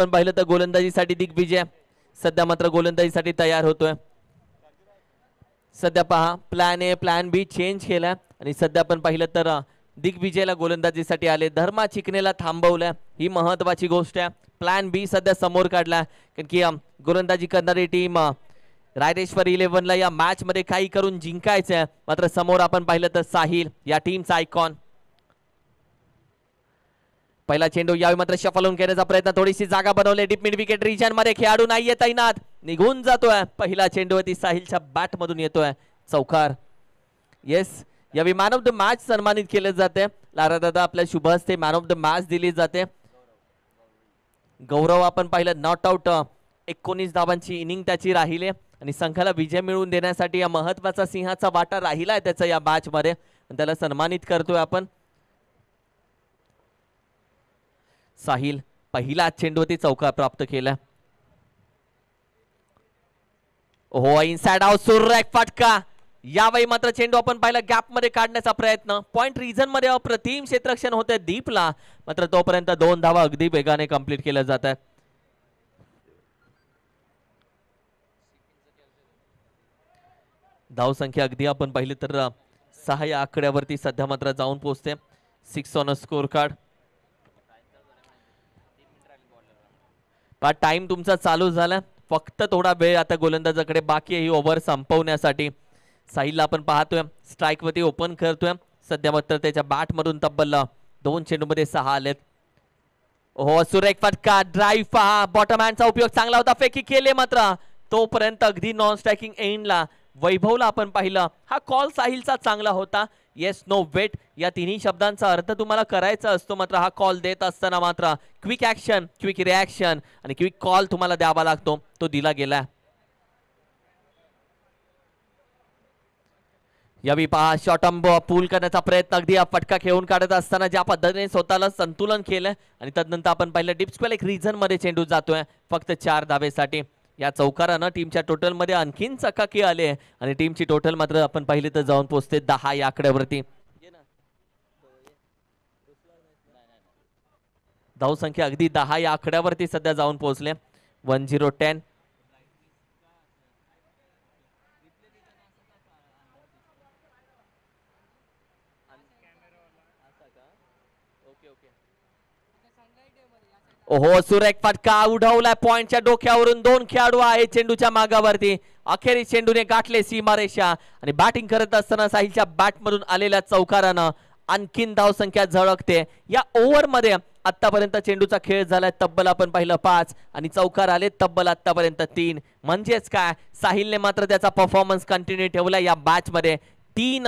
आपण पाहिलं तर गोलंदाजीसाठी दिग्विजय सध्या मात्र गोलंदाजीसाठी तयार होतोय सध्या पहा plan A plan B change केलाय आणि सध्या आपण पाहिलं तर दिग्विजयला गोलंदाजीसाठी आले धर्मा चिकनेला थांबवलं ही महत्वाची गोष्ट आहे प्लॅन बी सध्या समोर काढलाय कारण की गोलंदाजी करणारी टीम रायरेश्वर इलेव्हनला या मॅचमध्ये काही करून जिंकायचं आहे मात्र समोर आपण पाहिलं तर साहिल या टीमचा आयकॉन पहिला चेंडू यावी मात्र शफल घेण्याचा प्रयत्न थोडीशी जागा बनवले डीप मिड विकेट रिजन मध्ये खेळाडू नाहीये तैनात निघून जातोय पहिला चेंडू ती साहिलच्या बॅट मधून येतोय चौकार येस यावेळी मॅन ऑफ द मॅच सन्मानित केले जाते लारा दादा आपल्या शुभ हस्ते मॅन ऑफ द मॅच दिली जाते गौरव आपण पाहिलं नॉट आउट एकोणीस धावांची इनिंग त्याची राहिले आणि संघाला विजय मिळवून देण्यासाठी या महत्वाचा सिंहाचा वाटा राहिला आहे त्याचा या मॅच मध्ये त्याला सन्मानित करतोय आपण साहिल पहिला चेंडूवरती चौका प्राप्त केला हो इनसाइड आउट सुरेख फटका यावेळी मात्र चेंडू आपण पाहिला गॅप मध्ये काढण्याचा प्रयत्न पॉईंट रिझन मध्ये अप्रतिम क्षेत्रक्षण होते दीपला मात्र तोपर्यंत दोन धावा अगदी वेगाने कंप्लीट केल्या जात धाव संख्या अगदी आपण पाहिली तर सहा या आकड्यावरती सध्या मात्र जाऊन पोहोचते six on a score card का टाइम तुमचा चालू झाला फक्त थोडा वेळ आता गोलंदाजाकडे बाकी आहे ही ओव्हर संपवण्यासाठी साहिलला आपण पाहतोय स्ट्राईकवरती ओपन करतोय सध्या मात्र त्याच्या बॅटमधून तब्बल दोन चेंडूमध्ये सहा आलेत हो सुरेख फटका ड्राईव्ह पहा बॉटम हँडचा उपयोग चांगला होता फेकी केले मात्र तोपर्यंत अगदी नॉन स्ट्रायकिंग एंडला वैभवला आपण पाहिलं हा कॉल साहिलचा चांगला होता येस नो वेट या तिन्ही शब्दांचा अर्थ तुम्हाला करायचा असतो मात्र हा कॉल देत असताना मात्र क्विक ऍक्शन क्विक रिॲक्शन आणि क्विक कॉल तुम्हाला द्यावा लागतो तो दिला गेला यावी पहा शॉटंब पूल करण्याचा प्रयत्न अगदी फटका खेळून काढत असताना ज्या पद्धतीने स्वतःला संतुलन केलं आणि तदनंतर आपण डिप्स डिप्सक्वेल एक रिझनमध्ये चेंडू जातोय फक्त चार धावेसाठी या चौकारानं टीमच्या टोटलमध्ये आणखीन चकाकी आले आणि टीमची टोटल मात्र आपण पाहिली तर जाऊन पोहोचते दहा या आकड्यावरती धावसंख्या अगदी दहा या आकड्यावरती सध्या जाऊन पोहोचले वन झिरो टेन ओहो सुरेख फटका उडवलाय पॉईंटच्या डोक्यावरून दोन खेळाडू आहे चेंडूच्या मागावरती अखेरीस चेंडूने गाठले सीमारेषा आणि बॅटिंग करत असताना साहिलच्या बॅटमधून आलेल्या चौकारानं आणखीन धावसंख्या झळकते या ओव्हरमध्ये आतापर्यंत चेंडूचा खेळ झालाय तब्बल आपण पाहिलं पाच आणि चौकार आले तब्बल आतापर्यंत तीन म्हणजेच काय साहिलने मात्र त्याचा परफॉर्मन्स कंटिन्यू ठेवला या मॅचमध्ये तीन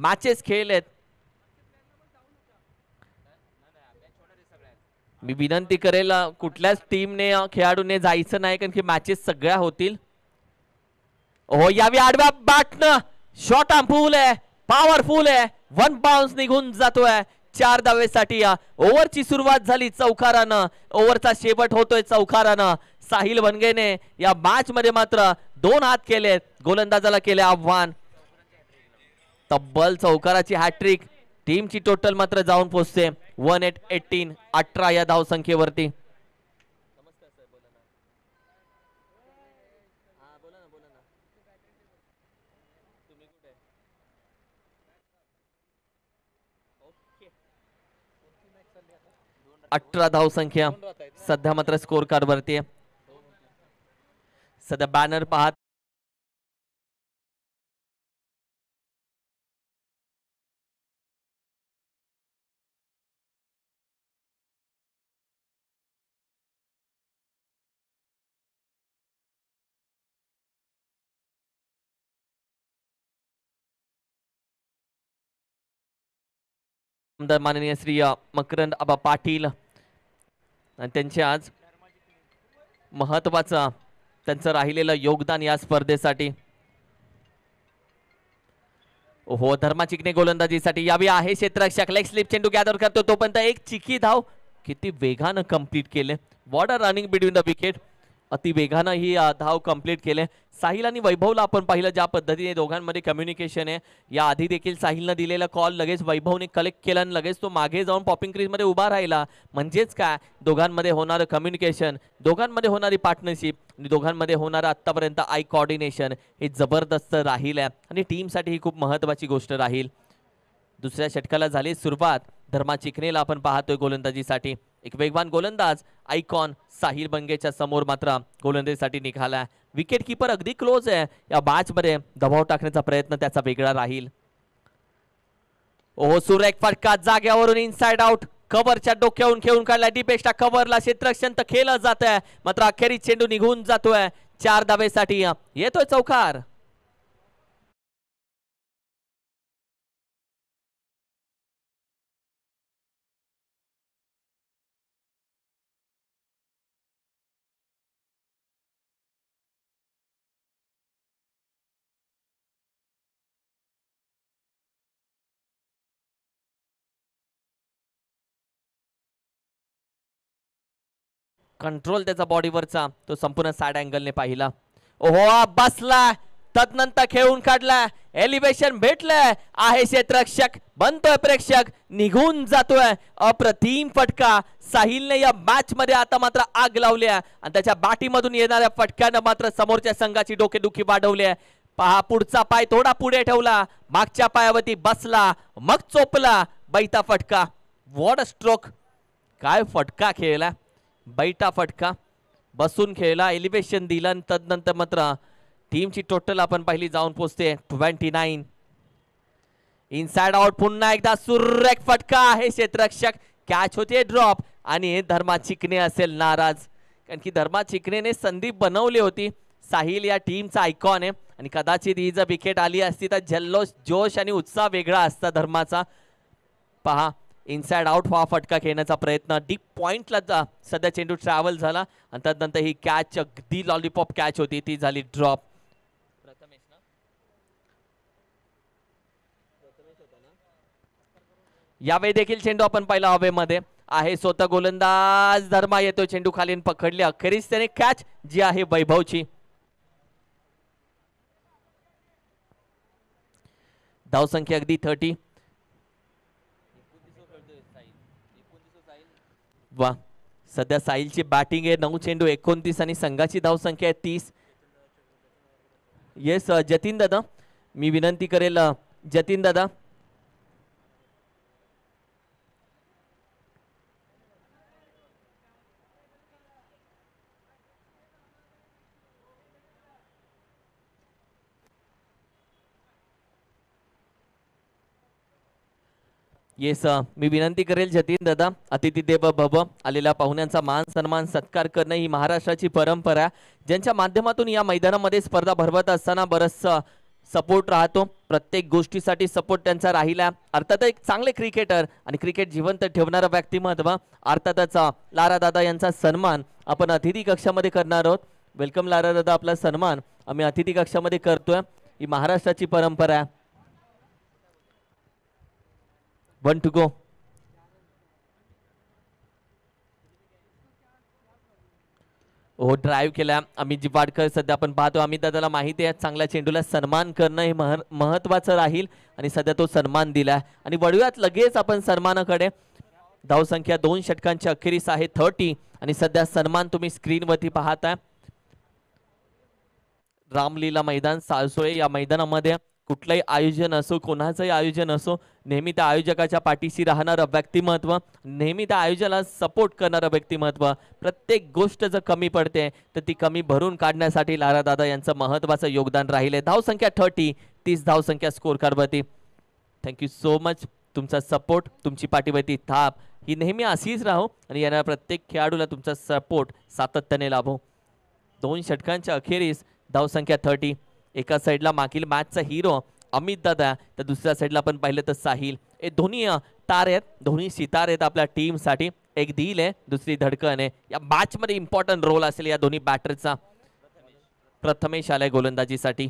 मॅचेस खेळलेत मी विनंती करेल कुठल्याच टीमने खेळाडूने जायचं नाही कारण की मॅचेस सगळ्या होतील हो यावी आडव्या शॉर्ट शॉट फुल आहे पॉवरफुल आहे वन बाउन्स निघून जातोय चार दावेसाठी ओव्हरची सुरुवात झाली चौकारानं ओव्हरचा शेवट होतोय चौकारानं साहिल बनगेने या मॅच मध्ये मात्र दोन हात केलेत गोलंदाजाला केले आव्हान तब्बल चौकाराची हॅट्रिक टीमची टोटल मात्र जाऊन पोहोचते वन एट एटीन अठरा या धावसंख्येवरती अठरा संख्या, सध्या मात्र स्कोर कार्ड वरती आहे सध्या बॅनर पाहत आमदार माननीय श्री मकरंद आबा पाटील आणि त्यांचे आज महत्वाचं त्यांचं राहिलेलं योगदान या स्पर्धेसाठी हो धर्मा चिकने गोलंदाजीसाठी यावी आहे क्षेत्ररक्षक लेग स्लिप चेंडू गॅदर करतो तोपर्यंत एक चिकी धाव किती वेगानं कम्प्लीट केले what a running between the wicket अतिवेगानं ही धाव कंप्लीट केले साहिल आणि वैभवला आपण पाहिलं ज्या पद्धतीने दोघांमध्ये कम्युनिकेशन आहे या आधी देखील साहिलनं दिलेला कॉल लगेच वैभवने कलेक्ट केला आणि लगेच तो मागे जाऊन पॉपिंग क्रीजमध्ये उभा राहिला म्हणजेच काय दोघांमध्ये होणारं कम्युनिकेशन दोघांमध्ये होणारी पार्टनरशिप आणि दोघांमध्ये होणारं आत्तापर्यंत आय कॉर्डिनेशन हे जबरदस्त राहील आहे आणि टीमसाठी ही खूप महत्त्वाची गोष्ट राहील दुसऱ्या षटकाला झाली सुरुवात धर्मा चिकनेला आपण पाहतोय गोलंदाजीसाठी एक वेगवान गोलंदाज आयकॉन साहिल बंगेच्या समोर मात्र गोलंदाजीसाठी निघाला विकेट किपर अगदी क्लोज आहे या बॅचमध्ये दबाव टाकण्याचा प्रयत्न त्याचा वेगळा राहील ओ एक फटका जाग्यावरून इनसाइड आउट कव्हरच्या डोक्यावरून खेळून काढला डिपेस्टा कव्हरला क्षेत्रक्षंत खेळ जात आहे मात्र अखेरी चेंडू निघून जातोय चार धाबेसाठी येतोय चौकार कंट्रोल त्याचा बॉडीवरचा तो संपूर्ण साड अँगलने पाहिला ओहो बसला तदनंतर खेळून काढला एलिव्हेशन भेटलंय आहे क्षेत्ररक्षक बनतोय प्रेक्षक निघून जातोय अप्रतिम फटका साहिलने या मॅच मध्ये आता मात्र आग लावली आहे आणि त्याच्या बाटीमधून येणाऱ्या फटक्यानं मात्र समोरच्या संघाची डोकेदुखी वाढवली आहे पहा पुढचा पाय थोडा पुढे ठेवला मागच्या पायावरती बसला मग चोपला बैता फटका वॉट स्ट्रोक काय फटका खेळला बैठा फटका बसून खेळला एलिवेशन दिलं आणि तदनंतर मात्र टीमची टोटल आपण पाहिली जाऊन पोचते ट्वेंटी नाईन इनसाइड आउट पुन्हा एकदा सुरेख फटका आहे क्षेत्ररक्षक कॅच होते ड्रॉप आणि धर्मा चिकणे असेल नाराज कारण की धर्मा चिकणेने संदीप बनवली होती साहिल या टीमचा आयकॉन आहे आणि कदाचित ही जर विकेट आली असती तर जल्लोष जोश आणि उत्साह वेगळा असता धर्माचा पहा इनसाइड आउट हा फटका खेळण्याचा प्रयत्न डीप पॉईंटला सध्या चेंडू ट्रॅव्हल झाला आणि त्यानंतर ही कॅच अगदी लॉलीपॉप कॅच होती ती झाली ड्रॉप यावेळी देखील चेंडू आपण पाहिला हवेमध्ये आहे स्वतः गोलंदाज धर्मा येतो चेंडू खाली पकडले अखेरीस त्याने कॅच जी आहे वैभवची धावसंख्या अगदी थर्टी वा सध्या साहिलची बॅटिंग आहे नऊ चेंडू एकोणतीस आणि संघाची धावसंख्या आहे तीस येस जतीन दादा मी विनंती करेल जतीन दादा येस मी विनंती करेल जतीन दादा अतिथी देव भव आलेल्या पाहुण्यांचा मान सन्मान सत्कार करणं ही महाराष्ट्राची परंपरा आहे ज्यांच्या माध्यमातून या मैदानामध्ये स्पर्धा भरवत असताना बरंचसं सपोर्ट राहतो प्रत्येक गोष्टीसाठी सपोर्ट त्यांचा राहिला अर्थात एक चांगले क्रिकेटर आणि क्रिकेट जिवंत ठेवणारं व्यक्तिमत्व अर्थातच लारा दादा यांचा सन्मान आपण अतिथी कक्षामध्ये करणार आहोत वेलकम लारा दादा आपला सन्मान आम्ही अतिथी कक्षामध्ये करतोय ही महाराष्ट्राची परंपरा आहे वन टू गो हो ड्राईव्ह केला अमित जिपाडकर सध्या आपण पाहतो अमित दादाला माहिती आहे चांगल्या चेंडूला सन्मान करणं हे मह महत्वाचं राहील आणि सध्या तो सन्मान दिला आणि वळूयात लगेच आपण सन्मानाकडे धावसंख्या दोन षटकांच्या अखेरीस आहे थर्टी आणि सध्या सन्मान तुम्ही स्क्रीनवरती पाहताय रामलीला मैदान साळसोळे या मैदानामध्ये कुठलंही आयोजन असो कोणाचंही आयोजन असो नेहमी त्या आयोजकाच्या पाठीशी राहणारं व्यक्तिमत्व नेहमी त्या आयोजनाला सपोर्ट करणारं व्यक्तिमत्व प्रत्येक गोष्ट जर कमी पडते तर ती कमी भरून काढण्यासाठी लारा दादा यांचं महत्त्वाचं योगदान राहिलं आहे धावसंख्या थर्टी तीस धावसंख्या स्कोर कारभती थँक्यू सो मच तुमचा सपोर्ट तुमची पाठीवरती थाप ही नेहमी अशीच राहो आणि येणाऱ्या प्रत्येक खेळाडूला तुमचा सपोर्ट सातत्याने लाभो दोन षटकांच्या अखेरीस धावसंख्या थर्टी एका साईडला मागील मॅचचा हिरो अमित दादा तर दुसऱ्या साईडला आपण पाहिलं तर साहिल हे दोन्ही तार आहेत दोन्ही सितार आहेत आपल्या टीमसाठी एक दिल आहे दुसरी धडकन आहे या मॅचमध्ये इम्पॉर्टंट रोल असेल या दोन्ही बॅटरचा प्रथमेश आलाय गोलंदाजीसाठी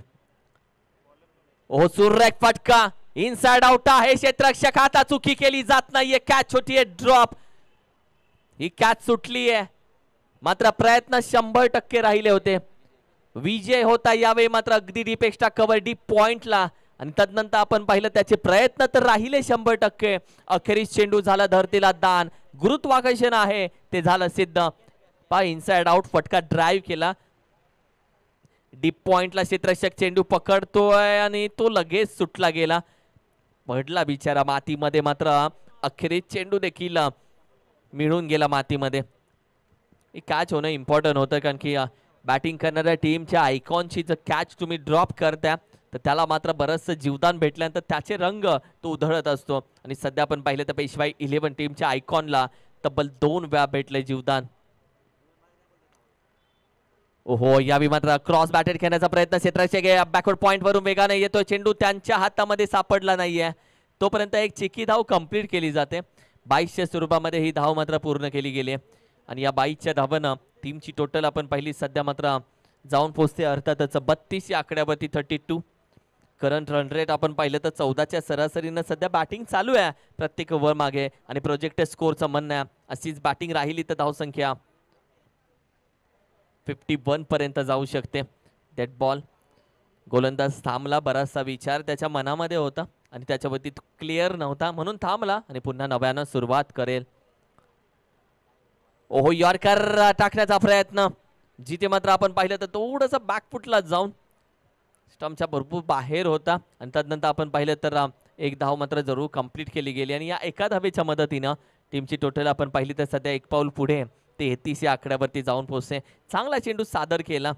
ओ सुरेक फटका साइड आउट आहे क्षेत्ररक्षक आता चुकी केली जात नाहीये कॅच होती आहे ड्रॉप ही कॅच सुटली आहे मात्र प्रयत्न शंभर टक्के राहिले होते विजय होता यावेळी मात्र अगदी डिपेक्स कव्हर डीप पॉइंटला आणि तदनंतर आपण पाहिलं त्याचे प्रयत्न तर राहिले शंभर टक्के अखेरीस चेंडू झाला धरतीला दान गुरुत्वाकर्षण आहे ते झालं सिद्ध पा इनसाइड आउट फटका ड्राईव्ह केला डीप पॉइंटला क्षेत्रक्षक चेंडू पकडतोय आणि तो लगेच सुटला गेला पडला बिचारा मातीमध्ये मात्र अखेरीस चेंडू देखील मिळून गेला मातीमध्ये कॅच होणं इम्पॉर्टंट होतं कारण की बॅटिंग करणाऱ्या टीमच्या आयकॉनची जर कॅच तुम्ही ड्रॉप करता तर त्याला मात्र बरंचसं जीवदान भेटल्यानंतर त्याचे रंग तो उधळत असतो आणि सध्या आपण पाहिलं तर पेशवाई इलेव्हन टीमच्या आयकॉनला तब्बल दोन वेळा भेटले जीवदान ओहो यावेळी मात्र क्रॉस बॅटेड खेळण्याचा प्रयत्न क्षेत्राच्या बॅकवर्ड पॉईंटवरून वेगाने येतो चेंडू त्यांच्या हातामध्ये सापडला नाहीये तोपर्यंत एक चिकी धाव कंप्लीट केली जाते बाईसच्या स्वरूपामध्ये ही धाव मात्र पूर्ण केली गेली आहे आणि या बाईच्या धावनं टीमची टोटल आपण पाहिली सध्या मात्र जाऊन पोचते अर्थातच बत्तीस या आकड्यावरती thirty two current run rate आपण पाहिलं तर चौदाच्या सरासरीनं सध्या बॅटिंग चालू आहे प्रत्येक ओव्हर मागे आणि प्रोजेक्ट स्कोरचं म्हणणं आहे अशीच बॅटिंग राहिली तर धावसंख्या फिफ्टी वन पर्यंत जाऊ शकते डेट बॉल गोलंदाज थांबला बराचसा विचार त्याच्या मनामध्ये होता आणि त्याच्यावरती क्लिअर नव्हता म्हणून थांबला आणि पुन्हा नव्यानं सुरुवात करेल ओहो यॉर्कर टाकण्याचा प्रयत्न जिथे मात्र आपण पाहिलं तर बॅक बॅकफुटला जाऊन स्टम्पच्या भरपूर बाहेर होता आणि त्यानंतर आपण पाहिलं तर एक धाव मात्र जरूर कम्प्लीट केली गेली आणि या एका धावेच्या मदतीनं टीमची टोटल आपण पाहिली तर सध्या एक पाऊल पुढे तेहतीस या आकड्यावरती जाऊन पोहोचते चांगला चेंडू सादर केला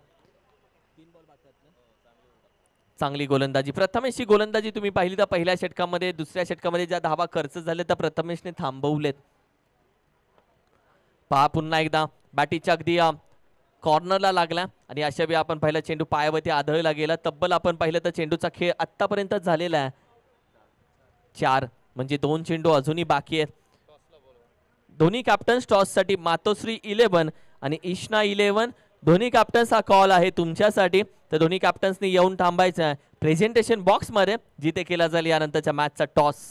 चांगली गोलंदाजी प्रथमेशची गोलंदाजी तुम्ही पाहिली तर पहिल्या षटकामध्ये दुसऱ्या षटकामध्ये ज्या धावा खर्च झाल्या त्या प्रथमेशने थांबवलेत पहा पुन्हा एकदा बॅटीच्या अगदी कॉर्नरला लागला आणि अशा वेळी आपण पहिला चेंडू पायावरती आदळला गेला तब्बल आपण पाहिलं तर चेंडूचा खेळ आत्तापर्यंतच झालेला आहे चार म्हणजे दोन चेंडू अजूनही बाकी आहेत दोन्ही कॅप्टन्स टॉससाठी मातोश्री इलेव्हन आणि इश्ना इलेव्हन धोनी कॅप्टन्स हा कॉल आहे तुमच्यासाठी तर दोन्ही कॅप्टन्सनी येऊन थांबायचं आहे प्रेझेंटेशन बॉक्समध्ये जिथे केला जाईल यानंतरच्या मॅचचा टॉस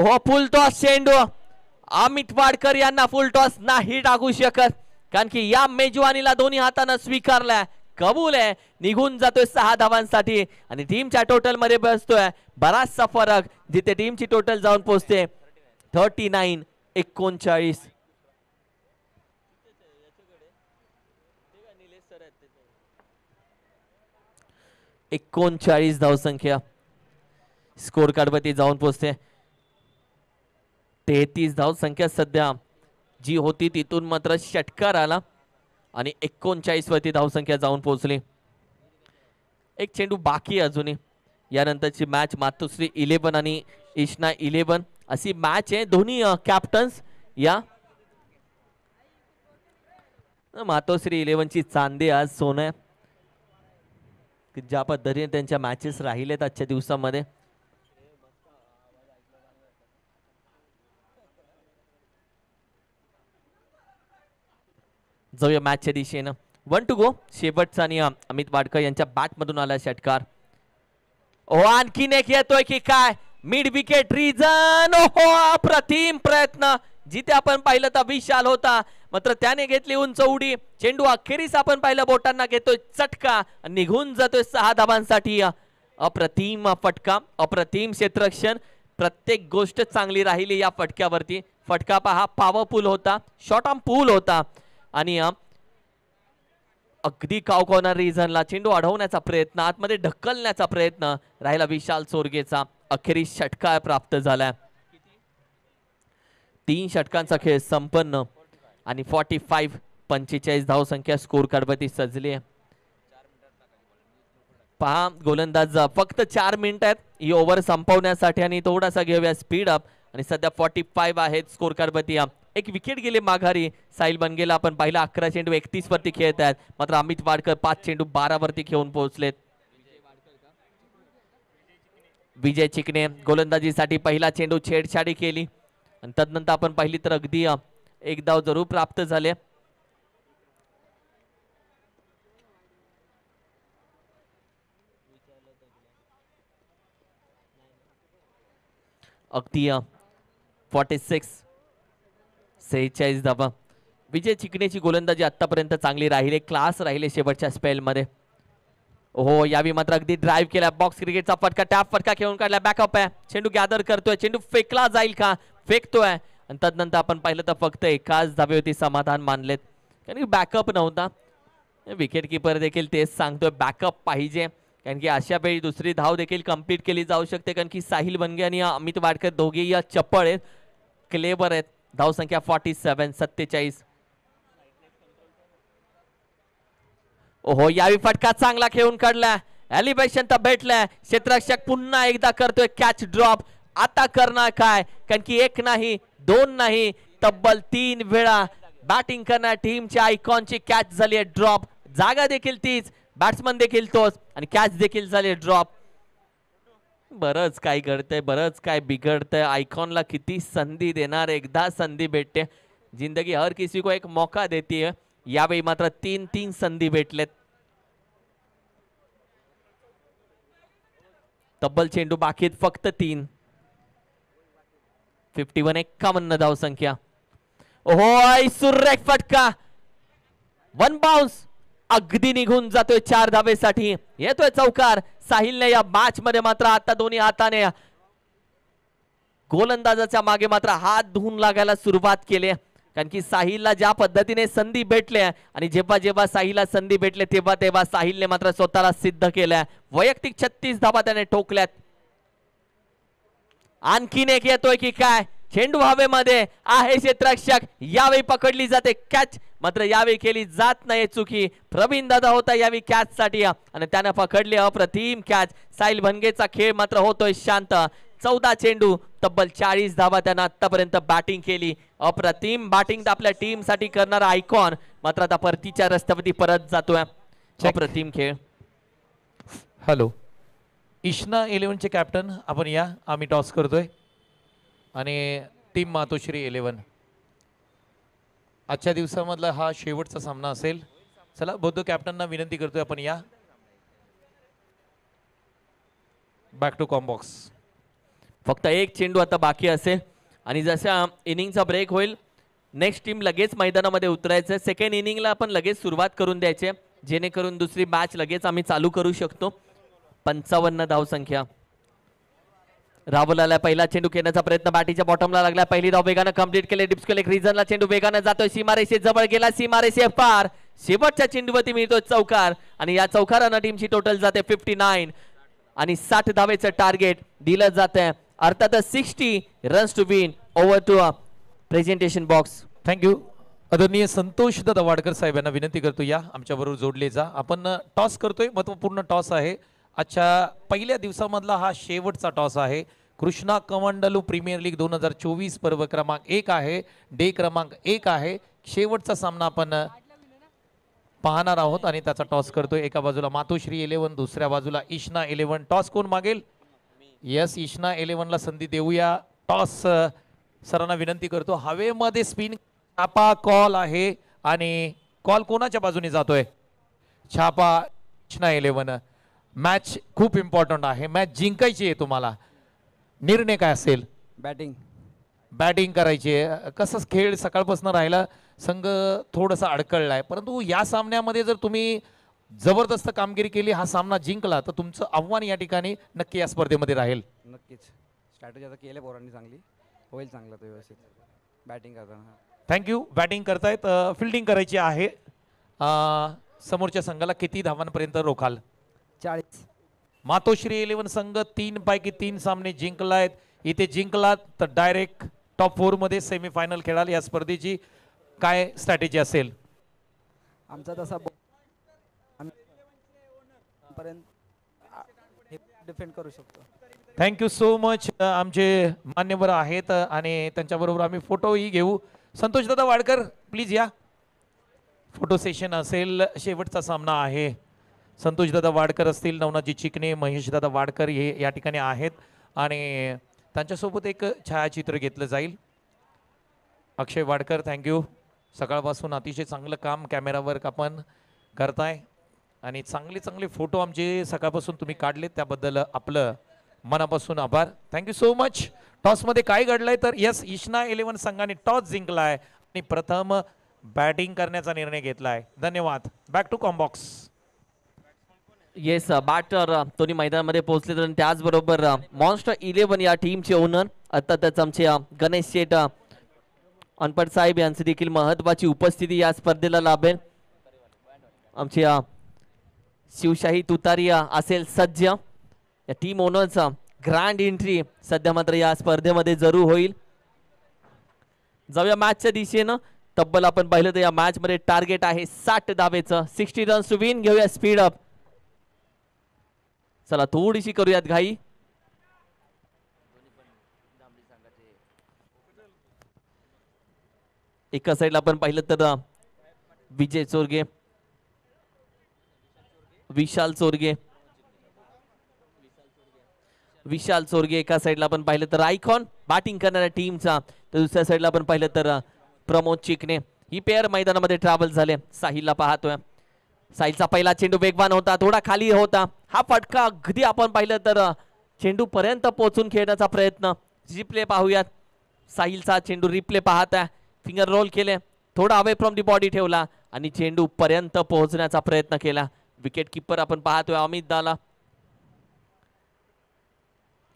हो फुल टॉस चेंडू अमित वाडकर यांना फुल टॉस नाही टाकू शकत कारण की या मेजवानीला दोन्ही हातानं स्वीकारलाय कबूल आहे निघून जातोय सहा धावांसाठी आणि टीमच्या टोटल मध्ये बसतोय बराचसा फरक जिथे टीमची टोटल जाऊन पोहोचते थर्टी नाईन एकोणचाळीस एकोणचाळीस धावसंख्या स्कोर कार्ड वरती जाऊन पोहोचते तेहतीस धाव संख्या सध्या जी होती तिथून मात्र षटकार आला आणि एकोणचाळीसवरती धावसंख्या जाऊन पोहोचली एक चेंडू बाकी अजूनही यानंतरची मॅच मातोश्री इलेवन आणि इष्णा इलेवन अशी मॅच आहे दोन्ही कॅप्टन्स या मातोश्री ची चांदी आज सोनं ज्या पद्धतीने त्यांच्या मॅचेस राहिलेत आजच्या दिवसामध्ये जाऊया मॅचच्या दिशेनं वन टू गो शेवटचा आणि अमित वाडकर यांच्या बॅटमधून आला षटकार ओ आणखीन एक येतोय की काय मिड विकेट रिझन ओहो अप्रतिम प्रयत्न जिथे आपण पाहिलं तर विशाल होता मात्र त्याने घेतली उंच उडी चेंडू अखेरीस आपण पाहिलं बोटांना घेतोय चटका निघून जातोय सहा धाबांसाठी अप्रतिम फटका अप्रतिम क्षेत्रक्षण प्रत्येक गोष्ट चांगली राहिली या फटक्यावरती फटका पहा पावरफुल होता शॉर्ट ऑन पूल होता आणि अगदी काव कॉर्नर रिझनला चेंडू अडवण्याचा प्रयत्न आतमध्ये ढकलण्याचा प्रयत्न राहिला विशाल चोरगेचा अखेरी षटकार प्राप्त झालाय तीन षटकांचा खेळ संपन्न आणि फॉर्टी फाईव्ह पंचेचाळीस धाव संख्या स्कोर कार्डवरती सजली आहे पहा गोलंदाज फक्त चार मिनिट आहेत ही ओव्हर संपवण्यासाठी आणि थोडासा घेऊया स्पीड अप आणि सध्या फॉर्टी फाईव्ह आहेत स्कोर कार्डवरती एक विकेट गेले माघारी साहिल बनगेला आपण पहिला अकरा चेंडू एकतीस वरती खेळत आहेत मात्र अमित वाडकर पाच चेंडू बारा वरती खेळून पोहोचलेत विजय चिकणे गोलंदाजीसाठी पहिला चेंडू छेडछाडी केली आणि तदनंतर आपण पाहिली तर अगदी एक धाव जरूर प्राप्त झाले अगदी फॉर्टी सिक्स सेहेचाळीस धावा विजय चिकणेची गोलंदाजी आत्तापर्यंत चांगली राहिली क्लास राहिले शेवटच्या स्पेलमध्ये हो यावी मात्र अगदी ड्राईव्ह केला बॉक्स क्रिकेटचा फटका टॅप फटका खेळून काढला बॅकअप आहे चेंडू गॅदर करतोय चेंडू फेकला जाईल का फेकतोय आणि तदनंतर आपण पाहिलं तर फक्त एकाच धाबेवरती समाधान मानलेत कारण की बॅकअप नव्हता विकेट किपर देखील तेच सांगतोय बॅकअप पाहिजे कारण की अशा वेळी दुसरी धाव देखील कम्प्लीट केली जाऊ शकते कारण की साहिल बनगे आणि अमित वाडकर दोघेही या चप्पळ आहेत क्लेबर आहेत संख्या फॉर्टी सेवन सत्तेचाळीस ओहो यावी फटका चांगला खेळून काढला एलिबेशन तर भेटलाय क्षेत्ररक्षक पुन्हा एकदा करतोय कॅच ड्रॉप आता करणार काय कारण की एक नाही दोन नाही तब्बल तीन वेळा बॅटिंग करणार टीमच्या आयकॉनची कॅच झाली आहे ड्रॉप जागा देखील तीच बॅट्समन देखील तोच आणि कॅच देखील झाली ड्रॉप बरंच काय घडतंय बरंच काय बिघडतंय आयकॉनला किती संधी देणार एकदा संधी भेटते जिंदगी हर किसी को एक मौका देती है यावेळी मात्र तीन तीन संधी भेटलेत तब्बल चेंडू बाकीत फक्त तीन फिफ्टी वन एक्कावन्न धाव संख्या ओहो आई सुर्रेक फटका वन बाउन्स अगदी निघून जातोय चार धावेसाठी येतोय चौकार साहिलने या मॅच मध्ये मात्र आता दोन्ही हाताने गोलंदाजाच्या मागे मात्र हात धुवून लागायला सुरुवात केली कारण की साहिलला ज्या पद्धतीने संधी भेटले आणि जेव्हा जेव्हा साहिलला संधी भेटले तेव्हा तेव्हा साहिलने मात्र स्वतःला सिद्ध केलंय वैयक्तिक छत्तीस धाबा त्याने ठोकल्यात आणखीन एक येतोय की काय चेंडू हवेमध्ये आहे क्षेत्ररक्षक यावेळी पकडली जाते कॅच मात्र यावेळी केली जात नाही चुकी प्रवीण दादा होता यावेळी कॅच साठी आणि त्यानं पकडली अप्रतिम कॅच साईल भनगेचा खेळ मात्र होतोय शांत चौदा चेंडू तब्बल चाळीस धावा त्यानं आतापर्यंत बॅटिंग केली अप्रतिम बॅटिंग तर आपल्या टीम साठी करणारा आयकॉन मात्र आता परतीच्या रस्त्यावरती परत जातोय अप्रतिम खेळ हॅलो इश्ना इलेव्हनचे कॅप्टन आपण या आम्ही टॉस करतोय आणि टीम मातोश्री इलेवन आजच्या दिवसामधला हा शेवटचा सामना असेल चला बौद्ध कॅप्टनना विनंती करतोय आपण या बॅक टू कॉम्बॉक्स फक्त एक चेंडू आता बाकी असेल आणि जसा इनिंगचा ब्रेक होईल नेक्स्ट टीम लगेच मैदानामध्ये उतरायचं सेकंड इनिंगला आपण लगेच सुरुवात करून द्यायची जेणेकरून दुसरी मॅच लगेच आम्ही चालू करू शकतो पंचावन्न धावसंख्या आला पहिला चेंडू खेळण्याचा प्रयत्न बाटीच्या बॉटमला लागला पहिली धाव वेगानं कम्प्लीट केले केले रिझनला चेंडू वेगानं जातोय सीमारेसे जवळ गेला सीमारेसे पार शेवटच्या चेंडूवरती मिळतो चौकार आणि या चौकारानं टीमची टोटल जाते फिफ्टी नाईन आणि साठ धावेचं टार्गेट दिलं जात आहे अर्थातच sixty runs to win over to presentation box thank you आदरणीय संतोष दादा वाडकर साहेब यांना विनंती करतो या आमच्याबरोबर जोडले जा आपण टॉस करतोय महत्वपूर्ण टॉस आहे आजच्या पहिल्या दिवसामधला हा शेवटचा टॉस आहे कृष्णा कमंडलू प्रीमियर लीग दोन हजार चोवीस पर्व क्रमांक एक आहे डे क्रमांक एक आहे शेवटचा सामना आपण पाहणार आहोत आणि त्याचा टॉस करतोय एका बाजूला मातोश्री इलेव्हन दुसऱ्या बाजूला इष्णा इलेव्हन टॉस कोण मागेल यस इष्णा इलेव्हनला संधी देऊया टॉस सरांना विनंती करतो हवेमध्ये स्पिन छापा कॉल आहे आणि कॉल कोणाच्या बाजूने जातोय छापा इश्ना इलेव्हन मॅच खूप इम्पॉर्टंट आहे मॅच जिंकायची आहे तुम्हाला निर्णय काय असेल बॅटिंग बॅटिंग करायची आहे कसंच खेळ सकाळपासून राहिला संघ थोडासा अडकळलाय परंतु या सामन्यामध्ये जर तुम्ही जबरदस्त कामगिरी केली हा सामना जिंकला तर तुमचं आव्हान या ठिकाणी नक्की या स्पर्धेमध्ये राहील नक्कीच स्ट्रॅटजी आता केल्या पोरांनी चांगली होईल चांगला व्यवस्थित बॅटिंग करताना थँक्यू बॅटिंग करतायत फिल्डिंग करायची आहे समोरच्या संघाला किती धावांपर्यंत रोखाल चाळीस मातोश्री इलेव्हन संघ तीन पैकी तीन सामने जिंकला इथे जिंकला तर डायरेक्ट टॉप फोरमध्ये सेमीफायनल खेळाल या स्पर्धेची काय स्ट्रॅटेजी असेल आमचा तसा डिफेंड करू शकतो थँक्यू सो मच आमचे मान्यवर आहेत आणि त्यांच्याबरोबर आम्ही फोटोही घेऊ संतोष दादा वाडकर प्लीज या फोटो सेशन असेल शेवटचा सामना आहे संतोषदादा वाडकर असतील नवनाथजी चिकणे दादा वाडकर हे या ठिकाणी आहेत आणि त्यांच्यासोबत एक छायाचित्र घेतलं जाईल अक्षय वाडकर थँक्यू सकाळपासून अतिशय चांगलं काम वर्क आपण करताय आणि चांगले चांगले फोटो आमचे सकाळपासून तुम्ही काढले त्याबद्दल आपलं मनापासून आभार थँक्यू सो मच टॉसमध्ये काय घडलंय तर यस इशना इलेव्हन संघाने टॉस जिंकलाय आणि प्रथम बॅटिंग करण्याचा निर्णय घेतलाय धन्यवाद back to combox yes batter uh, uh, दोन्ही मैदानामध्ये पोहोचले तर त्याचबरोबर मॉन्स्टर uh, इलेव्हन या टीमचे ओनर अर्थातच आमचे गणेश शेट अनपट साहेब यांची देखील महत्वाची उपस्थिती या स्पर्धेला लाभेल आमचे शिवशाही तुतारिया असेल सज्ज या टीम ओनरचा ग्रँड एंट्री सध्या मात्र या स्पर्धेमध्ये जरूर होईल जाऊया मॅचच्या दिशेनं तब्बल आपण पाहिलं तर या मॅचमध्ये टार्गेट आहे साठ दाबेचं सिक्स्टी रन्स टू विन घेऊया स्पीड अप चला थोडीशी करूयात घाई एका साईडला आपण पाहिलं तर विजय चोरगे विशाल चोरगे विशाल चोरगे एका साईडला आपण पाहिलं तर आयकॉन बॅटिंग करणाऱ्या टीमचा तर दुसऱ्या साईडला आपण पाहिलं तर प्रमोद चिकणे ही पेअर मैदानामध्ये ट्रॅव्हल झाले साहिलला पाहतोय साईलचा पहिला चेंडू वेगवान होता थोडा खाली होता हा फटका अगदी आपण पाहिलं तर चेंडू पर्यंत पोहोचून खेळण्याचा प्रयत्न रिप्ले पाहूयात साहिलचा चेंडू रिप्ले पाहत आहे फिंगर रोल केले थोडा अवे फ्रॉम दी बॉडी ठेवला आणि चेंडू पर्यंत पोहोचण्याचा प्रयत्न केला विकेट किपर आपण पाहतोय अमित दाला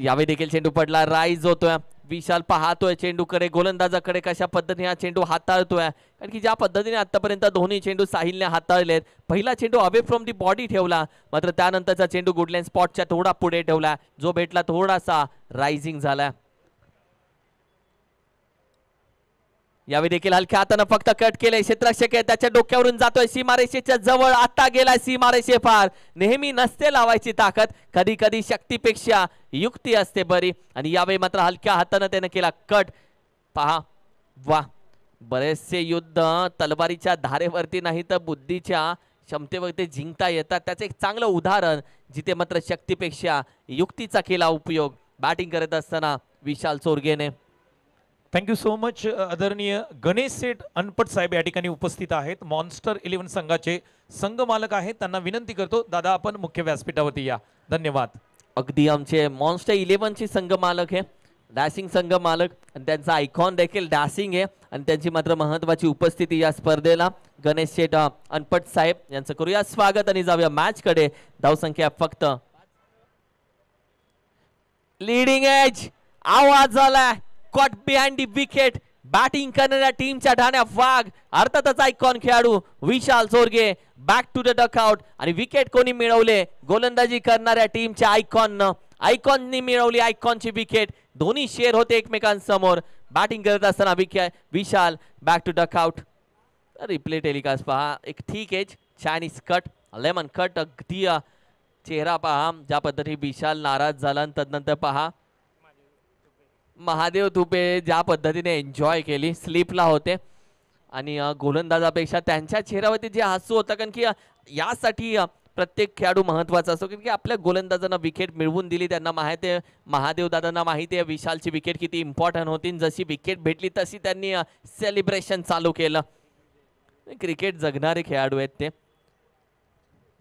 यावेळी देखील चेंडू पडला राईज होतोय विशाल पाहतोय चेंडूकडे गोलंदाजाकडे कशा पद्धतीने हा चेंडू हाताळतोय कारण की ज्या पद्धतीने आतापर्यंत दोन्ही चेंडू साहिलने हाताळलेत पहिला चेंडू अवे फ्रॉम दी बॉडी ठेवला मात्र त्यानंतरचा चेंडू गुडलँड स्पॉटच्या थोडा पुढे ठेवला जो भेटला थोडासा रायझिंग झाला यावेळी देखील हलक्या हातानं फक्त कट केले क्षेत्रक्षक त्याच्या डोक्यावरून जातोय सीमारेषेच्या जवळ आता गेलाय सीमारेषे फार नेहमी नसते लावायची ताकद कधी कधी शक्तीपेक्षा युक्ती असते बरी आणि यावेळी मात्र हलक्या हातानं त्यानं केला कट पहा वा बरेचसे युद्ध तलवारीच्या धारेवरती नाही तर बुद्धीच्या क्षमतेवरती जिंकता येतात त्याचं एक चांगलं उदाहरण जिथे मात्र शक्तीपेक्षा युक्तीचा केला उपयोग बॅटिंग करत असताना विशाल चोरगेने थँक्यू सो मच आदरणीय गणेश सेठ अनपट साहेब या ठिकाणी उपस्थित आहेत मॉन्स्टर इलेव्हन संघाचे संघ मालक आहेत त्यांना विनंती करतो दादा आपण मुख्य व्यासपीठावरती या धन्यवाद अगदी आमचे मॉन्स्टर इलेव्हनचे संघ मालक आहे डॅसिंग संघ मालक आणि त्यांचा आयकॉन देखील डॅसिंग आहे आणि त्यांची मात्र महत्वाची उपस्थिती या स्पर्धेला गणेश शेठ अनपट साहेब यांचं करूया स्वागत आणि जाऊया मॅचकडे धावसंख्या फक्त लिडिंग एज आवाज झालाय caught behind the wicket batting करणाऱ्या टीमच्या ढाण्या वाघ अर्थातच आयकॉन खेळाडू Vishal Jorge back to the dugout आणि विकेट कोणी मिळवले गोलंदाजी करणाऱ्या टीमच्या आयकॉन आयकॉननी मिळवली आयकॉनची विकेट दोन्ही शेअर होते एकमेकांसमोर बॅटिंग करत असताना wicket Vishal back to dugout replay telecast पहा एक ठीक आहे चायनीज कट लेमन कट अगदी चेहरा पहा ज्या पद्धती विशाल नाराज झाला तदनंतर पहा महादेव तुपे ज्या पद्धतीने एन्जॉय केली स्लीपला होते आणि गोलंदाजापेक्षा त्यांच्या चेहऱ्यावरती जे हसू होतं कारण की यासाठी प्रत्येक खेळाडू महत्त्वाचा असतो कारण की आपल्या गोलंदाजांना विकेट मिळवून दिली त्यांना माहिती आहे महादेव माहिती आहे विशालची विकेट किती इम्पॉर्टंट होती जशी विकेट भेटली तशी त्यांनी सेलिब्रेशन चालू केलं क्रिकेट जगणारे खेळाडू आहेत ते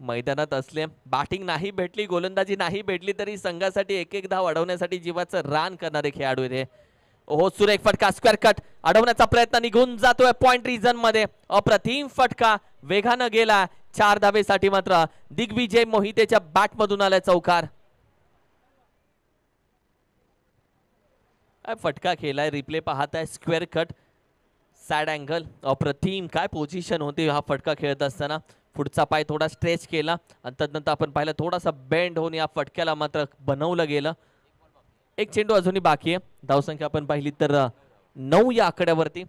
मैदानात असले बॅटिंग नाही भेटली गोलंदाजी नाही भेटली तरी संघासाठी एक एक धाव अडवण्यासाठी जीवाचं रान करणारे खेळाडू इथे ओहो सुरेख फटका स्क्वेअर कट अडवण्याचा प्रयत्न निघून जातोय पॉइंट रिझन मध्ये अप्रतिम फटका वेगानं गेला चार धावेसाठी मात्र दिग्विजय मोहितेच्या बॅटमधून आलाय चौकार फटका खेळलाय रिप्ले पाहताय स्क्वेअर कट सॅड अँगल अप्रतिम काय पोझिशन होती हा फटका खेळत असताना पुढचा पाय थोडा स्ट्रेच केला आणि त्यानंतर आपण पाहिलं थोडासा बेंड होऊन या फटक्याला मात्र बनवलं गेलं एक चेंडू अजूनही बाकी आहे धावसंख्या आपण पाहिली तर नऊ या आकड्यावरती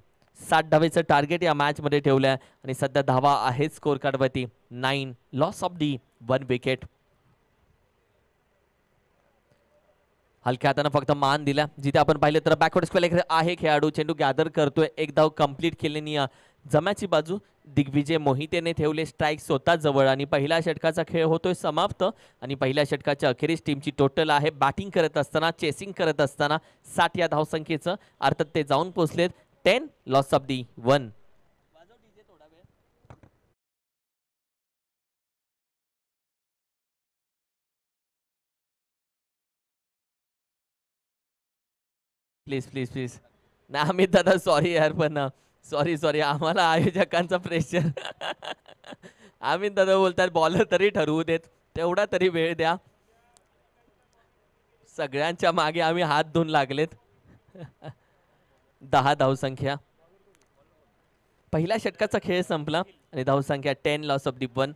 सात धावेचं टार्गेट या मॅचमध्ये ठेवलं आहे आणि सध्या धावा आहे स्कोर कार्डवरती nine loss of the one wicket हलक्या हाताने फक्त मान दिला जिथे आपण पाहिलं तर बॅकवर्ड स्क्वेअर आहे खेळाडू चेंडू गॅदर करतोय एक धाव कम्प्लीट केलेली जम्याची बाजू दिग्विजय मोहितेने ठेवले स्ट्राईक स्वतः जवळ आणि पहिल्या षटकाचा खेळ होतोय समाप्त आणि पहिल्या षटकाच्या अखेरीस टीमची टोटल आहे बॅटिंग करत असताना चेसिंग करत असताना साठ या धावसंख्येचं अर्थात ते जाऊन पोचलेत ten loss of the one please please please नाही अमित दादा सॉरी यार पण सॉरी सॉरी आम्हाला आयोजकांचा प्रेशर आम्ही दादा बोलतात बॉलर तरी ठरवू देत तेवढा तरी वेळ द्या सगळ्यांच्या मागे आम्ही हात धुवून लागलेत दहा धावसंख्या पहिल्या षटकाचा खेळ संपला आणि धावसंख्या ten loss of one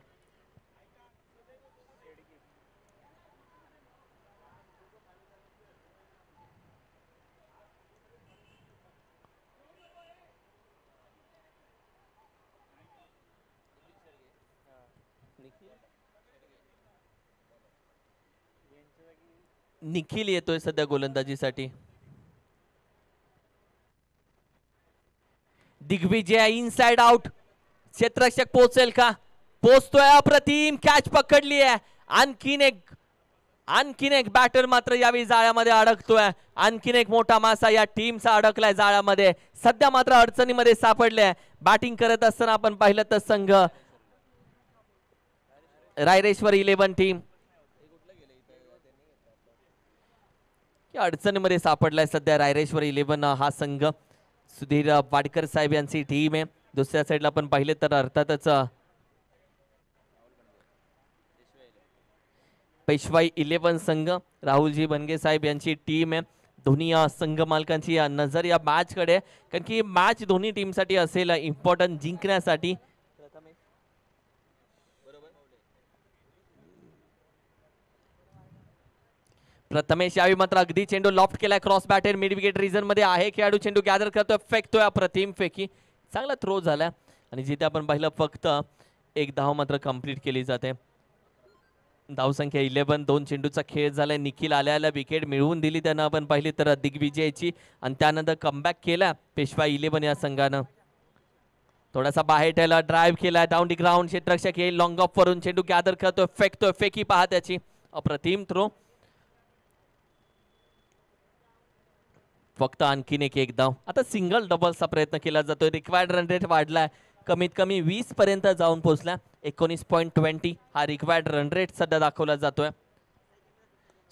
Nikhil येतोय सध्या गोलंदाजीसाठी दिग्विजय इनसाइड आउट क्षेत्रक्षक पोचेल का पोचतोय अप्रतिम कॅच पकडली आहे आणखीन एक आणखीन एक बॅटर मात्र यावेळी जाळ्यामध्ये अडकतोय आणखीन एक मोठा मासा या टीमचा अडकलाय जाळ्यामध्ये सध्या मात्र अडचणीमध्ये सापडले बॅटिंग करत असताना आपण पाहिलं तर संघ रायरेश्वर इलेवन टीम अडचणीमध्ये सापडलाय सध्या रायरेश्वर इलेवन हा संघ सुधीर वाडकर साहेब यांची टीम आहे दुसऱ्या साईडला आपण पाहिले तर अर्थातच पेशवाई इलेवन संघ राहुलजी बनगे साहेब यांची टीम आहे दोन्ही संघ मालकांची नजर या मॅचकडे कारण की मॅच दोन्ही टीमसाठी असेल इम्पॉर्टंट जिंकण्यासाठी प्रथमेश यावेळी मात्र अगदी चेंडू लॉफ्ट केलाय cross batter mid wicket region मध्ये आहे खेळाडू चेंडू गॅदर करतोय फेकतोय अप्रतिम फेकी चांगला थ्रो झाला आणि जिथे आपण पाहिलं फक्त एक धाव मात्र कंप्लीट केली जाते संख्या इलेव्हन दोन चेंडूचा खेळ झाला निखिल आल्याला विकेट मिळवून दिली त्यानं आपण पाहिली तर दिग्विजयची आणि त्यानंतर कमबॅक केला पेशवा इलेव्हन या संघानं थोडासा बाहेर ठेवला ड्राईव्ह केला डाऊन ग्राउंड क्षेत्रक्षक येईल लॉंग ऑफ वरून चेंडू गॅदर करतोय फेकतोय फेकी पहा त्याची अप्रतिम थ्रो फक्त आणखीन एक एक धाव आता सिंगल डबलचा प्रयत्न केला जातोय रिक्वायर्ड रन रेट वाढलाय कमीत कमी वीस पर्यंत जाऊन पोहोचला एकोणीस पॉईंट ट्वेंटी हा रिक्वायर्ड रन रेट सध्या दाखवला जातोय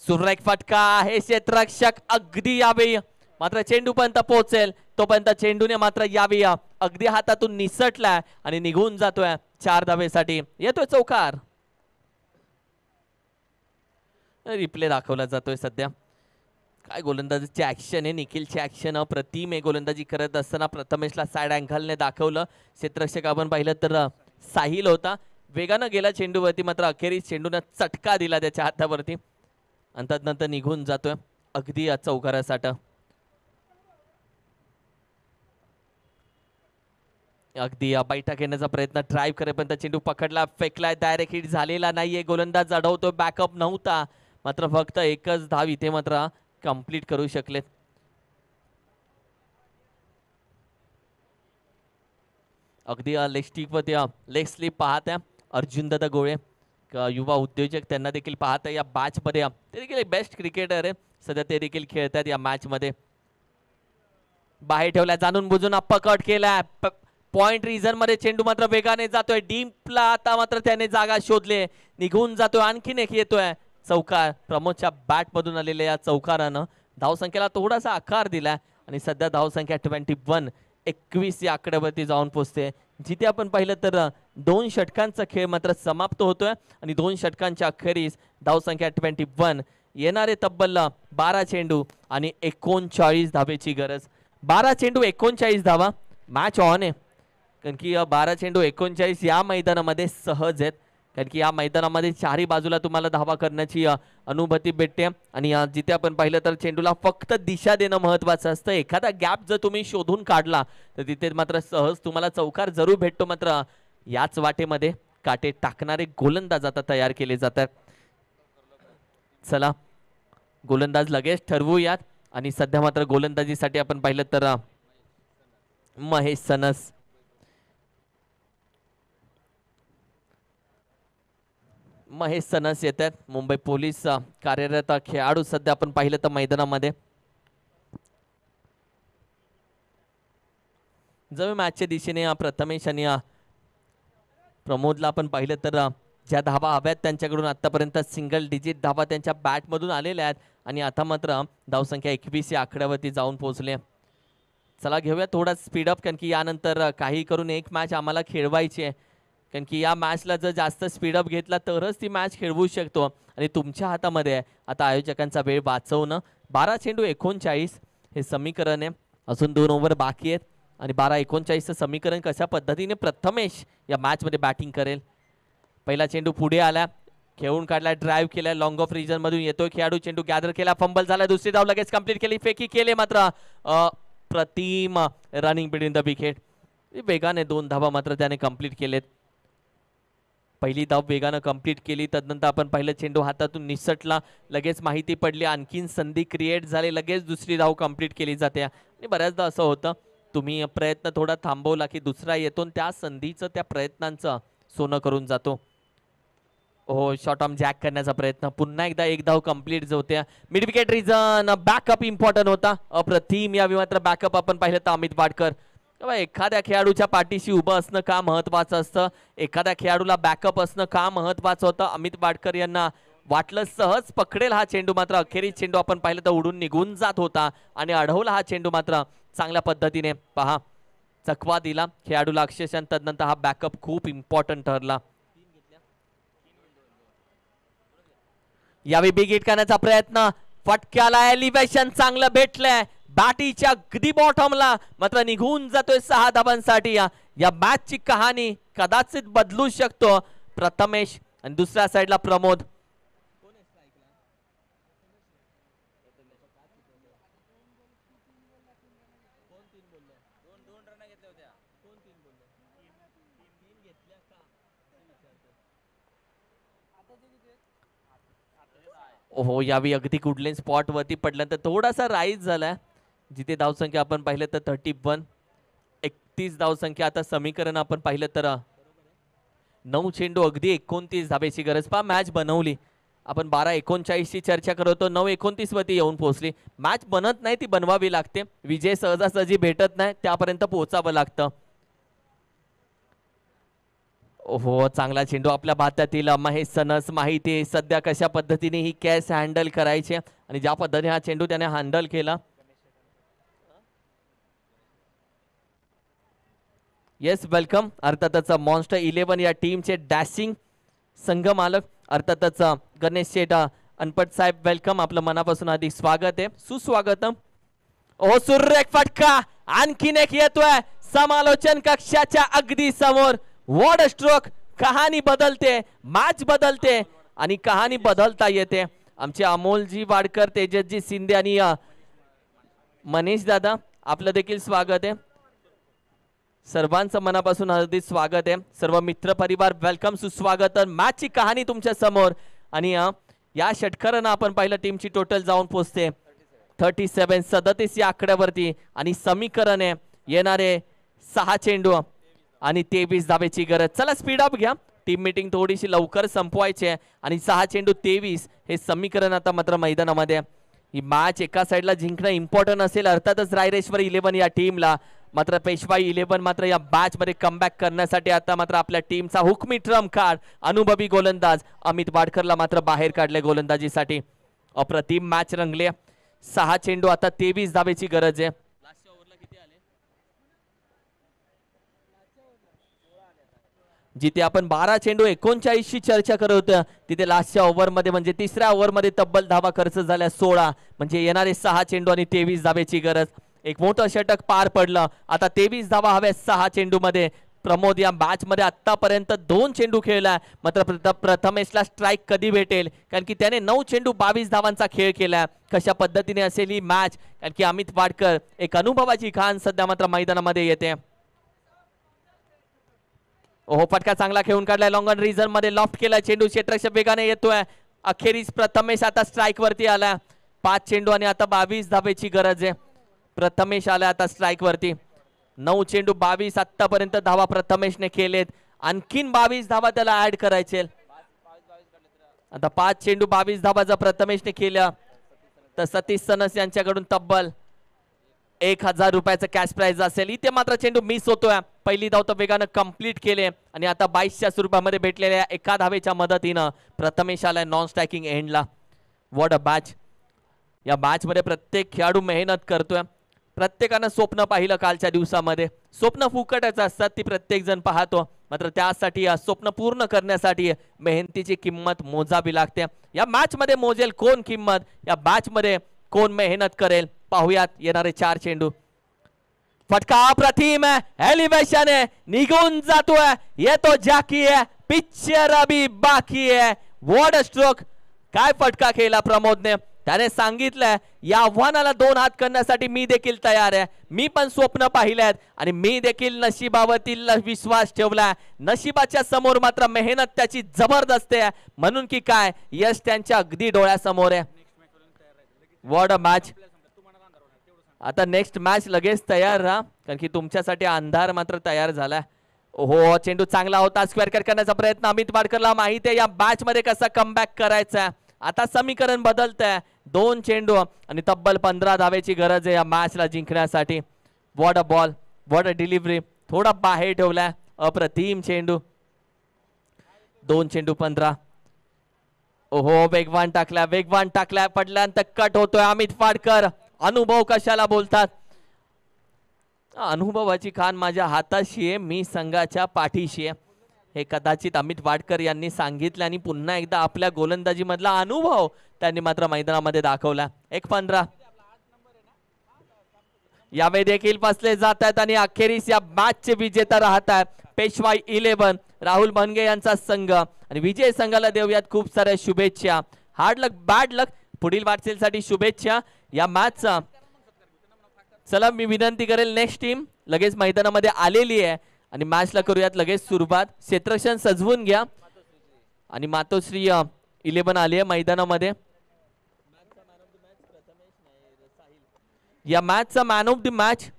सुरेख फटका आहे क्षेत्ररक्षक अगदी यावे मात्र चेंडूपर्यंत पोहोचेल तोपर्यंत चेंडूने मात्र यावे अगदी हातातून निसटलाय आणि निघून जातोय चार धावेसाठी येतोय चौकार रिप्ले दाखवला जातोय सध्या काय गोलंदाजीचे ऍक्शन आहे निखिलचे ॲक्शन अप्रतिम आहे गोलंदाजी करत असताना प्रथमेशला साईड अँगलने दाखवलं क्षेत्रक्षक आपण पाहिलं तर साहिल होता वेगानं गेला चेंडूवरती मात्र अखेरीस चेंडूनं चटका दिला त्याच्या हातावरती अंतात नंतर निघून जातोय अगदी या चौकारासाठी अगदी या बैठा घेण्याचा प्रयत्न पण करेपर्यंत चेंडू पकडला फेकलाय डायरेक्ट हिट झालेला नाहीये गोलंदाज अडवतोय बॅकअप नव्हता मात्र फक्त एकच धाव इथे मात्र कंप्लीट करू शकलेत अगदी लेग स्टिक व लेग स्लिप पाहत आहे दादा गोळे युवा उद्योजक त्यांना देखील पाहत आहे या मॅचमध्ये ते देखील बेस्ट क्रिकेटर आहे सध्या ते देखील खेळतात या मॅचमध्ये बाहेर ठेवल्या जाणून बुजून पकड केला पॉइंट रिझन मध्ये चेंडू मात्र वेगाने जातोय डीपला आता मात्र त्याने जागा शोधले निघून जातोय आणखीन एक येतोय चौकार प्रमोदच्या बॅटमधून आलेल्या या चौकारानं धावसंख्येला थोडासा आकार दिला आणि सध्या धावसंख्या ट्वेंटी वन एकवीस या आकड्यावरती जाऊन पोचते जिथे आपण पाहिलं तर दोन षटकांचा खेळ मात्र समाप्त होतोय आणि दोन षटकांच्या अखेरीस धावसंख्या ट्वेंटी वन येणारे तब्बल बारा चेंडू आणि एकोणचाळीस धावेची गरज बारा चेंडू एकोणचाळीस धावा मॅच ऑन आहे कारण की बारा चेंडू एकोणचाळीस या मैदानामध्ये सहज आहेत कारण की या मैदानामध्ये चारही बाजूला तुम्हाला धावा करण्याची अनुभूती भेटते आणि जिथे आपण पाहिलं तर चेंडूला फक्त दिशा देणं महत्त्वाचं असतं एखादा गॅप जर तुम्ही शोधून काढला तर तिथे मात्र सहज तुम्हाला चौकार जरूर भेटतो मात्र याच वाटेमध्ये काटे टाकणारे गोलंदाज आता तयार केले जातात चला गोलंदाज लगेच ठरवूयात आणि सध्या मात्र गोलंदाजीसाठी आपण पाहिलं तर महेश सनस महेश सनस येत आहेत मुंबई पोलीस कार्यरत खेळाडू सध्या आपण पाहिलं तर मैदानामध्ये जवळ मॅचच्या दिशेने प्रथमेश आणि प्रमोदला आपण पाहिलं तर ज्या धाबा हव्यात त्यांच्याकडून आतापर्यंत सिंगल डिजिट धाबा त्यांच्या बॅटमधून आलेल्या आहेत आणि आता मात्र धावसंख्या एकवीस या आकड्यावरती जाऊन पोहोचले चला घेऊया थोडा स्पीडअप कारण की यानंतर काही करून एक मॅच आम्हाला खेळवायची आहे कारण की या मॅचला जर जास्त स्पीडअप घेतला तरच ती मॅच खेळवू शकतो आणि तुमच्या हातामध्ये आहे आता आयोजकांचा वेळ वाचवणं बारा चेंडू एकोणचाळीस हे समीकरण आहे अजून दोन ओव्हर बाकी आहेत आणि बारा एकोणचाळीसचं समीकरण कशा पद्धतीने प्रथमेश या मॅचमध्ये बॅटिंग करेल पहिला चेंडू पुढे आला खेळून काढला ड्राईव्ह केला लॉंग ऑफ रिजनमधून मधून येतोय खेळाडू चेंडू गॅदर केला फंबल झाला दुसरी धाव लगेच कंप्लीट केली फेकी केले मात्र Pratim running between the wicket वेगाने दोन धावा मात्र त्याने कंप्लीट केलेत पहिली धाव वेगानं कंप्लीट केली तदनंतर आपण पाहिलं चेंडू हातातून निसटला लगेच माहिती पडली आणखीन संधी क्रिएट झाली लगेच दुसरी धाव कंप्लीट केली जाते आणि बऱ्याचदा असं होतं तुम्ही प्रयत्न थोडा थांबवला की दुसरा येतो त्या संधीचं त्या प्रयत्नांचं सोनं करून जातो हो शॉर्ट ऑर्म जॅक करण्याचा प्रयत्न पुन्हा एकदा एक धाव कंप्लीट होत्या मिडविकेट रिझन बॅकअप इम्पॉर्टंट होता अप्रतिम यावेळी मात्र बॅकअप आपण पाहिलं तर अमित वाडकर किंवा एखाद्या खेळाडूच्या पाठीशी उभं असणं का महत्वाचं असतं एखाद्या खेळाडूला बॅकअप असणं का महत्वाचं होतं अमित वाडकर यांना वाटलं सहज पकडेल हा चेंडू मात्र अखेरीस चेंडू आपण पाहिलं तर उडून निघून जात होता आणि अडवला हा चेंडू मात्र चांगल्या पद्धतीने पहा चकवा दिला खेळाडूला अक्षरशः तदनंतर हा बॅकअप खूप इम्पॉर्टंट ठरला यावेळी बिग करण्याचा प्रयत्न फटक्याला एलिव्हेशन चांगलं भेटलंय दाटीच्या अगदी बॉटमला मात्र निघून जातोय सहा धाबांसाठी या मॅचची कहाणी कदाचित बदलू शकतो प्रथमेश आणि दुसऱ्या साईडला प्रमोद हो यावेळी अगदी कुठल्याही स्पॉट वरती पडल्यानंतर थोडासा राईज झालाय जिथे धावसंख्या आपण पाहिलं तर थर्टी वन एकतीस धावसंख्या आता समीकरण आपण पाहिलं तर नऊ चेंडू अगदी एकोणतीस धाबेची गरज पा मॅच बनवली आपण बारा एकोणचाळीसची चर्चा करतो नऊ एकोणतीसवरती येऊन पोहोचली मॅच बनत नाही ती बनवावी लागते विजय सहजासहजी भेटत नाही त्यापर्यंत पोहोचावं लागतं हो चांगला चेंडू आपल्या भात्यातील महेश सनस माहिती सध्या कशा पद्धतीने ही कॅश हँडल करायची आणि ज्या पद्धतीने हा चेंडू त्याने हँडल केला येस वेलकम अर्थातच मॉन्स्टर इलेवन या टीमचे डॅशिंग संघ मालक अर्थातच गणेश शेठ अनपट साहेब वेलकम आपलं मनापासून अधिक स्वागत आहे सुस्वागतम ओ एक फटका आणखीन एक येतोय समालोचन कक्षाच्या अगदी समोर वॉड स्ट्रोक कहाणी बदलते मॅच बदलते आणि कहाणी बदलता येते आमचे अमोलजी वाडकर तेजसजी शिंदे आणि मनीष दादा आपलं देखील स्वागत आहे सर्वांचं मनापासून हार्दिक स्वागत आहे सर्व मित्र परिवार वेलकम सुस्वागत मॅचची कहाणी तुमच्या समोर आणि या षटकरांना आपण पाहिलं टीमची टोटल जाऊन पोचते थर्टी सेवन सदतीस या आकड्यावरती आणि समीकरण आहे येणारे सहा चेंडू आणि तेवीस धाबेची गरज चला स्पीड अप घ्या टीम मिटिंग थोडीशी लवकर संपवायची आहे आणि सहा चेंडू तेवीस हे समीकरण आता मात्र मैदानामध्ये ही मॅच एका साईडला जिंकणं इम्पॉर्टंट असेल अर्थातच रायरेश्वर इलेव्हन या टीमला मात्र पेशवाई इलेव्हन मात्र या बॅच मध्ये कमबॅक करण्यासाठी आता मात्र आपल्या टीमचा हुकमी ट्रम कार्ड अनुभवी गोलंदाज अमित वाडकरला मात्र बाहेर काढले गोलंदाजीसाठी अप्रतिम मॅच रंगले सहा चेंडू आता तेवीस धावेची गरज आहे जिथे आपण बारा चेंडू ची चर्चा करत होतो तिथे लास्टच्या ओव्हरमध्ये म्हणजे तिसऱ्या ओव्हरमध्ये तब्बल धावा खर्च झाल्या सोळा म्हणजे येणारे सहा चेंडू आणि तेवीस धावेची गरज एक मोठं षटक पार पडलं आता तेवीस धावा हव्या सहा चेंडूमध्ये प्रमोद या मॅचमध्ये आत्तापर्यंत दोन चेंडू खेळला मात्र प्रथमेशला स्ट्राईक कधी भेटेल कारण की त्याने नऊ चेंडू बावीस धावांचा खेळ केलाय कशा पद्धतीने असेल ही मॅच कारण की अमित वाडकर एक अनुभवाची खान सध्या मात्र मैदानामध्ये येते ओहो फटका चांगला खेळून काढलाय लॉंगन रिझन मध्ये लॉफ्ट केलाय चेंडू क्षेत्रक्ष वेगाने येतोय अखेरीस प्रथमेश आता स्ट्राईक वरती आलाय पाच चेंडू आणि आता बावीस धावेची गरज आहे प्रथमेश आला आता स्ट्राईकवरती नऊ चेंडू बावीस आत्तापर्यंत धावा प्रथमेशने केलेत आणखीन बावीस धावा त्याला ऍड करायचे आता पाच चेंडू बावीस धावा जर प्रथमेशने केल्या तर सतीश सनस यांच्याकडून तब्बल एक हजार रुपयाचं कॅश प्राईज असेल इथे मात्र चेंडू मिस होतोय पहिली धाव तर वेगानं कम्प्लीट केले आणि आता बाईसच्या स्वरूपामध्ये भेटलेल्या एका धावेच्या मदतीनं प्रथमेश आलाय नॉन स्ट्रायकिंग एंडला वॉट अ बॅच या बॅचमध्ये प्रत्येक खेळाडू मेहनत करतोय प्रत्येकानं स्वप्न पाहिलं कालच्या दिवसामध्ये स्वप्न फुकटच असतात ती प्रत्येकजण पाहतो मात्र त्यासाठी या स्वप्न पूर्ण करण्यासाठी मेहनतीची किंमत मोजावी लागते या मॅचमध्ये मोजेल कोण किंमत या मॅचमध्ये कोण मेहनत करेल पाहुयात येणारे चार चेंडू फटका अप्रतिम आहे एलिव्हेशन निघून जातोय येतो जाकी आहे पिक्चर अभी बाकी आहे वॉड स्ट्रोक काय फटका केला प्रमोदने त्याने सांगितलंय या आव्हानाला दोन हात करण्यासाठी मी देखील तयार आहे मी पण स्वप्न पाहिले आहेत आणि मी देखील नशिबावरती विश्वास ठेवला नशिबाच्या समोर मात्र मेहनत त्याची जबरदस्त आहे म्हणून की काय यश त्यांच्या अगदी डोळ्यासमोर आहे अ मॅच आता नेक्स्ट मॅच लगेच तयार राहा कारण की तुमच्यासाठी अंधार मात्र तयार झाला हो चेंडू चांगला होता स्क्वेअर करण्याचा प्रयत्न अमित वाडकरला माहिती आहे या मॅच मध्ये कसा कमबॅक करायचा आता समीकरण बदलत आहे दोन चेंडू आणि तब्बल पंधरा धावेची गरज आहे या मॅचला जिंकण्यासाठी what a ball what a delivery थोडा बाहेर ठेवलाय अप्रतिम चेंडू दोन चेंडू पंधरा ओहो वेगवान टाकला वेगवान टाकला पडल्यानंतर कट होतोय अमित फाडकर अनुभव कशाला बोलतात अनुभवाची खान माझ्या हाताशी आहे मी संघाच्या पाठीशी आहे हे कदाचित अमित वाडकर यांनी सांगितलं आणि पुन्हा एकदा आपल्या गोलंदाजीमधला अनुभव त्यांनी मात्र मैदानामध्ये दाखवला एक पंधरा यावेळी देखील फसले जात आहेत आणि अखेरीस या मॅचचे विजेता राहत आहेत पेशवाई इलेव्हन राहुल भनगे यांचा संघ आणि विजय संघाला देऊयात खूप साऱ्या शुभेच्छा हार्ड लक बॅड लक पुढील साठी शुभेच्छा या मॅचचा चला मी विनंती करेल नेक्स्ट टीम लगेच मैदानामध्ये आलेली आहे आणि मॅचला करूयात लगेच सुरुवात क्षेत्रक्षण सजवून घ्या आणि मातोश्री इलेव्हन आली मैदानामध्ये या मॅचचा मॅन ऑफ द मॅच